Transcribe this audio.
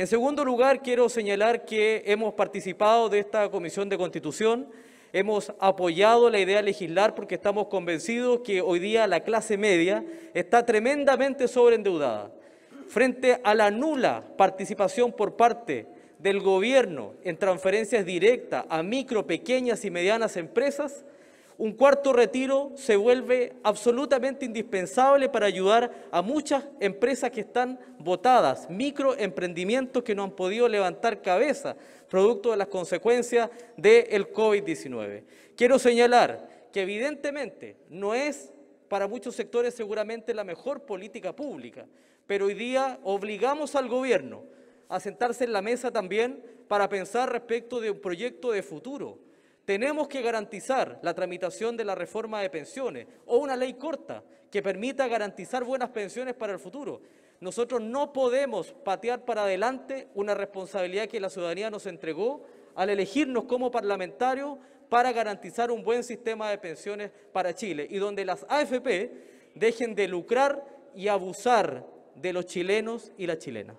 En segundo lugar, quiero señalar que hemos participado de esta Comisión de Constitución, hemos apoyado la idea de legislar porque estamos convencidos que hoy día la clase media está tremendamente sobreendeudada. Frente a la nula participación por parte del gobierno en transferencias directas a micro, pequeñas y medianas empresas, un cuarto retiro se vuelve absolutamente indispensable para ayudar a muchas empresas que están botadas, microemprendimientos que no han podido levantar cabeza, producto de las consecuencias del COVID-19. Quiero señalar que evidentemente no es para muchos sectores seguramente la mejor política pública, pero hoy día obligamos al gobierno a sentarse en la mesa también para pensar respecto de un proyecto de futuro tenemos que garantizar la tramitación de la reforma de pensiones o una ley corta que permita garantizar buenas pensiones para el futuro. Nosotros no podemos patear para adelante una responsabilidad que la ciudadanía nos entregó al elegirnos como parlamentarios para garantizar un buen sistema de pensiones para Chile y donde las AFP dejen de lucrar y abusar de los chilenos y las chilenas.